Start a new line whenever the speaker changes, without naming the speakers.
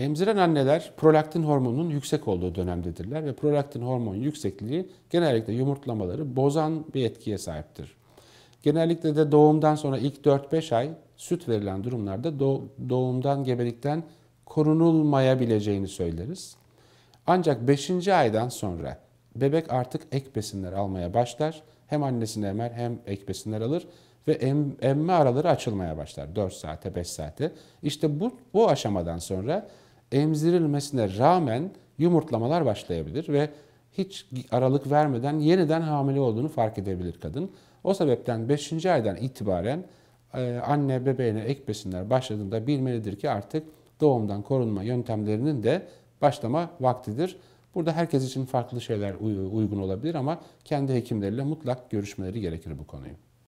Emziren anneler prolaktin hormonunun yüksek olduğu dönemdedirler ve prolaktin hormon yüksekliği genellikle yumurtlamaları bozan bir etkiye sahiptir. Genellikle de doğumdan sonra ilk 4-5 ay süt verilen durumlarda doğumdan gebelikten korunulmayabileceğini söyleriz. Ancak 5. aydan sonra bebek artık ek besinler almaya başlar. Hem annesini emer hem ek besinler alır ve em, emme araları açılmaya başlar 4 saate 5 saate. İşte bu, bu aşamadan sonra emzirilmesine rağmen yumurtlamalar başlayabilir ve hiç aralık vermeden yeniden hamile olduğunu fark edebilir kadın. O sebepten 5. aydan itibaren e, anne bebeğine ek besinler başladığında bilmelidir ki artık doğumdan korunma yöntemlerinin de başlama vaktidir. Burada herkes için farklı şeyler uygun olabilir ama kendi hekimleriyle mutlak görüşmeleri gerekir bu konuyu.